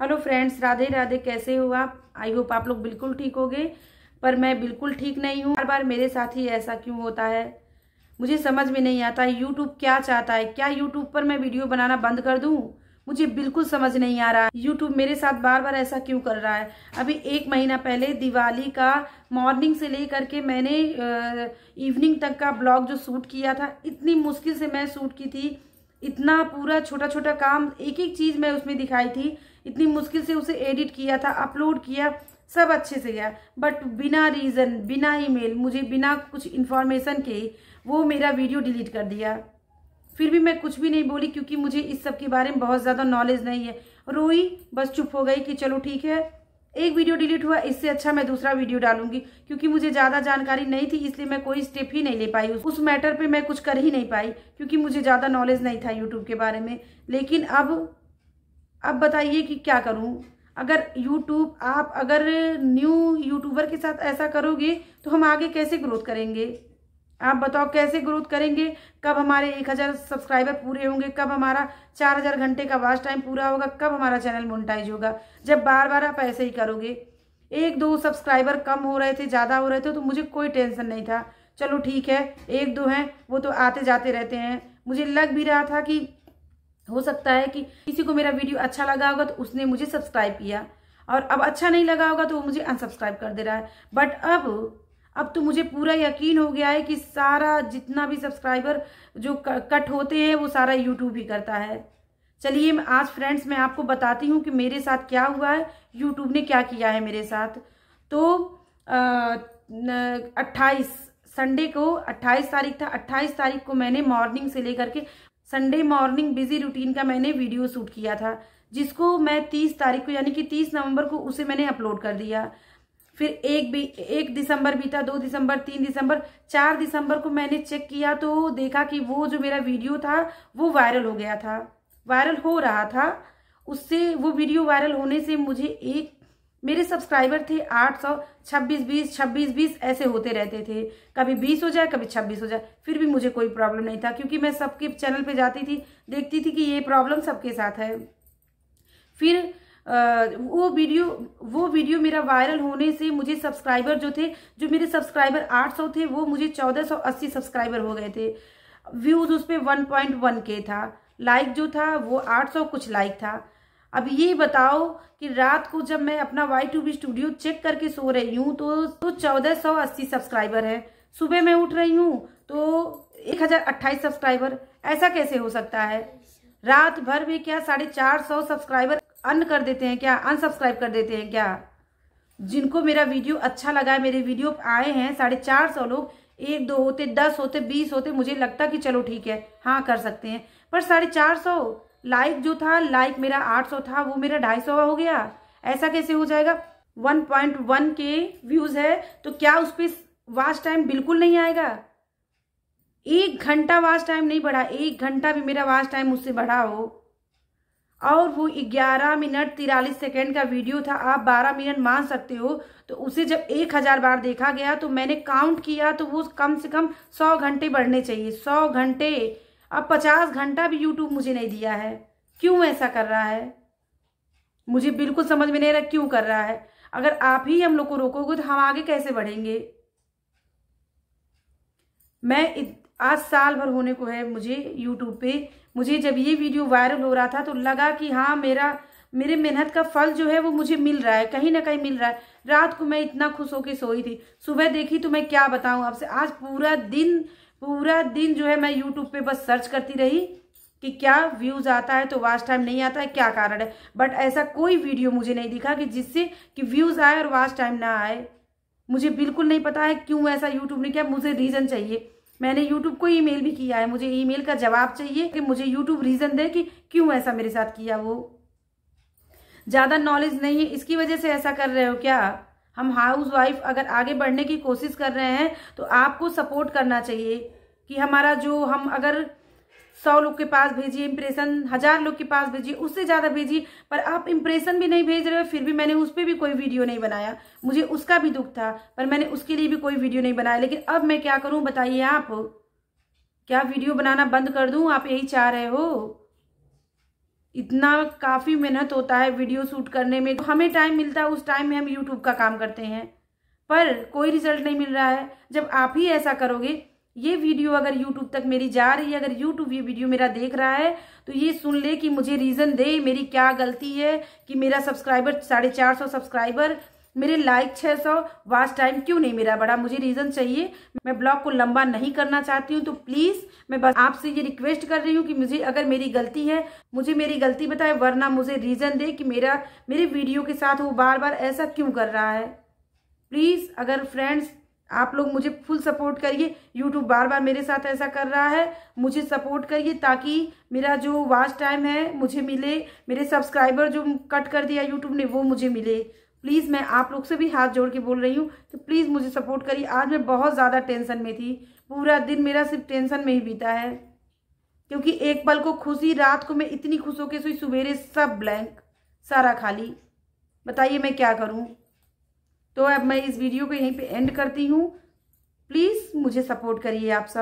hello friends Radhe Radhe कैसे हो आप आई होप आप लोग बिल्कुल ठीक हो गए पर मैं बिल्कुल ठीक नहीं हूँ बार बार मेरे साथ ही ऐसा क्यों होता है मुझे समझ में नहीं आता यूट्यूब क्या चाहता है क्या यूट्यूब पर मैं वीडियो बनाना बंद कर दूँ मुझे बिल्कुल समझ नहीं आ रहा है यूट्यूब मेरे साथ बार बार ऐसा क्यों कर रहा है अभी एक महीना पहले दिवाली का मॉर्निंग से लेकर के मैंने इवनिंग तक का ब्लॉग जो शूट किया था इतनी मुश्किल से मैं शूट की थी इतना पूरा छोटा छोटा काम एक एक चीज़ मैं उसमें दिखाई थी इतनी मुश्किल से उसे एडिट किया था अपलोड किया सब अच्छे से गया बट बिना रीज़न बिना ईमेल मुझे बिना कुछ इन्फॉर्मेशन के वो मेरा वीडियो डिलीट कर दिया फिर भी मैं कुछ भी नहीं बोली क्योंकि मुझे इस सब के बारे में बहुत ज़्यादा नॉलेज नहीं है रोई बस चुप हो गई कि चलो ठीक है एक वीडियो डिलीट हुआ इससे अच्छा मैं दूसरा वीडियो डालूंगी क्योंकि मुझे ज़्यादा जानकारी नहीं थी इसलिए मैं कोई स्टेप ही नहीं ले पाई उस मैटर पे मैं कुछ कर ही नहीं पाई क्योंकि मुझे ज़्यादा नॉलेज नहीं था यूट्यूब के बारे में लेकिन अब अब बताइए कि क्या करूँ अगर यूट्यूब आप अगर न्यू यूट्यूबर के साथ ऐसा करोगे तो हम आगे कैसे ग्रोथ करेंगे आप बताओ कैसे ग्रोथ करेंगे कब हमारे एक हज़ार सब्सक्राइबर पूरे होंगे कब हमारा चार हज़ार घंटे का वाच टाइम पूरा होगा कब हमारा चैनल मोनिटाइज होगा जब बार बार आप ऐसे ही करोगे एक दो सब्सक्राइबर कम हो रहे थे ज़्यादा हो रहे थे तो मुझे कोई टेंशन नहीं था चलो ठीक है एक दो हैं वो तो आते जाते रहते हैं मुझे लग भी रहा था कि हो सकता है कि किसी को मेरा वीडियो अच्छा लगा होगा तो उसने मुझे सब्सक्राइब किया और अब अच्छा नहीं लगा होगा तो वो मुझे अनसब्सक्राइब कर दे रहा है बट अब अब तो मुझे पूरा यकीन हो गया है कि सारा जितना भी सब्सक्राइबर जो कट होते हैं वो सारा यूट्यूब ही करता है चलिए आज फ्रेंड्स मैं आपको बताती हूँ कि मेरे साथ क्या हुआ है यूट्यूब ने क्या किया है मेरे साथ तो अट्ठाईस संडे को अट्ठाईस तारीख था अट्ठाईस तारीख को मैंने मॉर्निंग से लेकर के संडे मॉर्निंग बिजी रूटीन का मैंने वीडियो शूट किया था जिसको मैं तीस तारीख को यानी कि तीस नवंबर को उसे मैंने अपलोड कर दिया फिर एक भी एक दिसंबर बीता दो दिसंबर तीन दिसंबर चार दिसंबर को मैंने चेक किया तो देखा कि वो जो मेरा वीडियो था वो वायरल हो गया था वायरल हो रहा था उससे वो वीडियो वायरल होने से मुझे एक मेरे सब्सक्राइबर थे आठ सौ छब्बीस बीस छब्बीस बीस ऐसे होते रहते थे कभी बीस हो जाए कभी छब्बीस हो जाए फिर भी मुझे कोई प्रॉब्लम नहीं था क्योंकि मैं सबके चैनल पे जाती थी देखती थी कि ये प्रॉब्लम सबके साथ है फिर आ, वो वीडियो वो वीडियो मेरा वायरल होने से मुझे सब्सक्राइबर जो थे जो मेरे सब्सक्राइबर 800 थे वो मुझे 1480 सब्सक्राइबर हो गए थे व्यूज़ उस पर वन के था लाइक जो था वो 800 कुछ लाइक था अब ये बताओ कि रात को जब मैं अपना YouTube studio check करके सो रही हूँ तो, तो चौदह सौ अस्सी सब्सक्राइबर है सुबह मैं उठ रही हूँ तो एक हजार अट्ठाईस सब्सक्राइबर ऐसा कैसे हो सकता है रात भर में क्या साढ़े चार सौ सब्सक्राइबर अन कर देते हैं क्या अनसब्सक्राइब कर देते हैं क्या जिनको मेरा वीडियो अच्छा लगा है मेरे वीडियो आए हैं साढ़े चार सौ लोग एक दो होते दस होते बीस होते मुझे लगता कि चलो ठीक है हाँ कर सकते हैं पर साढ़े चार सौ लाइक जो था लाइक मेरा 800 था वो मेरा 250 हो गया ऐसा कैसे हो जाएगा 1.1 के व्यूज है तो क्या उस पर वाच टाइम बिल्कुल नहीं आएगा एक घंटा वाच टाइम नहीं बढ़ा एक घंटा भी मेरा वाच टाइम उससे बढ़ा हो और वो 11 मिनट तिरालीस सेकेंड का वीडियो था आप 12 मिनट मान सकते हो तो उसे जब एक हजार बार देखा गया तो मैंने काउंट किया तो वो कम से कम 100 घंटे बढ़ने चाहिए 100 घंटे अब पचास घंटा भी यूट्यूब मुझे नहीं दिया है क्यों ऐसा कर रहा है मुझे बिल्कुल समझ में नहीं रहा क्यों कर रहा है अगर आप ही हम लोग को रोकोगे तो हम आगे कैसे बढ़ेंगे मैं आज साल भर होने को है मुझे यूट्यूब पे मुझे जब ये वीडियो वायरल हो रहा था तो लगा कि हाँ मेरा मेरे मेहनत का फल जो है वो मुझे मिल रहा है कहीं ना कहीं मिल रहा है रात को मैं इतना खुश होकर सोई थी सुबह देखी तो मैं क्या बताऊं आपसे आज पूरा दिन पूरा दिन जो है मैं यूट्यूब पे बस सर्च करती रही कि क्या व्यूज़ आता है तो वाच टाइम नहीं आता है क्या कारण है बट ऐसा कोई वीडियो मुझे नहीं दिखा कि जिससे कि व्यूज़ आए और वाच टाइम ना आए मुझे बिल्कुल नहीं पता है क्यों ऐसा यूट्यूब ने किया मुझे रीज़न चाहिए मैंने यूट्यूब को ईमेल भी किया है मुझे ईमेल का जवाब चाहिए कि मुझे यूट्यूब रीज़न दे कि क्यों ऐसा मेरे साथ किया वो ज़्यादा नॉलेज नहीं है इसकी वजह से ऐसा कर रहे हो क्या हम हाउस वाइफ अगर आगे बढ़ने की कोशिश कर रहे हैं तो आपको सपोर्ट करना चाहिए कि हमारा जो हम अगर सौ लोग के पास भेजिए इम्प्रेशन हजार लोग के पास भेजिए उससे ज़्यादा भेजिए पर आप इम्प्रेशन भी नहीं भेज रहे हो फिर भी मैंने उस पर भी कोई वीडियो नहीं बनाया मुझे उसका भी दुख था पर मैंने उसके लिए भी कोई वीडियो नहीं बनाया लेकिन अब मैं क्या करूं बताइए आप क्या वीडियो बनाना बंद कर दूं आप यही चाह रहे हो इतना काफ़ी मेहनत होता है वीडियो शूट करने में हमें टाइम मिलता है उस टाइम में हम यूट्यूब का काम करते हैं पर कोई रिजल्ट नहीं मिल रहा है जब आप ही ऐसा करोगे ये वीडियो अगर यूट्यूब तक मेरी जा रही है अगर यूट्यूब ये वीडियो मेरा देख रहा है तो ये सुन ले कि मुझे रीज़न दे मेरी क्या गलती है कि मेरा सब्सक्राइबर साढ़े चार सौ सब्सक्राइबर मेरे लाइक छः सौ वास्ट टाइम क्यों नहीं मेरा बड़ा मुझे रीज़न चाहिए मैं ब्लॉग को लंबा नहीं करना चाहती हूँ तो प्लीज़ मैं बस आपसे ये रिक्वेस्ट कर रही हूँ कि मुझे अगर मेरी गलती है मुझे मेरी गलती बताए वरना मुझे रीज़न दे कि मेरा मेरे वीडियो के साथ वो बार बार ऐसा क्यों कर रहा है प्लीज़ अगर फ्रेंड्स आप लोग मुझे फुल सपोर्ट करिए यूट्यूब बार बार मेरे साथ ऐसा कर रहा है मुझे सपोर्ट करिए ताकि मेरा जो वाच टाइम है मुझे मिले मेरे सब्सक्राइबर जो कट कर दिया यूट्यूब ने वो मुझे मिले प्लीज़ मैं आप लोग से भी हाथ जोड़ के बोल रही हूँ तो प्लीज़ मुझे सपोर्ट करिए आज मैं बहुत ज़्यादा टेंशन में थी पूरा दिन मेरा सिर्फ टेंशन में ही बीता है क्योंकि एक पल को खुशी रात को मैं इतनी खुश होकर सोई सवेरे सब ब्लैंक सारा खाली बताइए मैं क्या करूँ तो अब मैं इस वीडियो को यहीं पे एंड करती हूँ प्लीज़ मुझे सपोर्ट करिए आप सब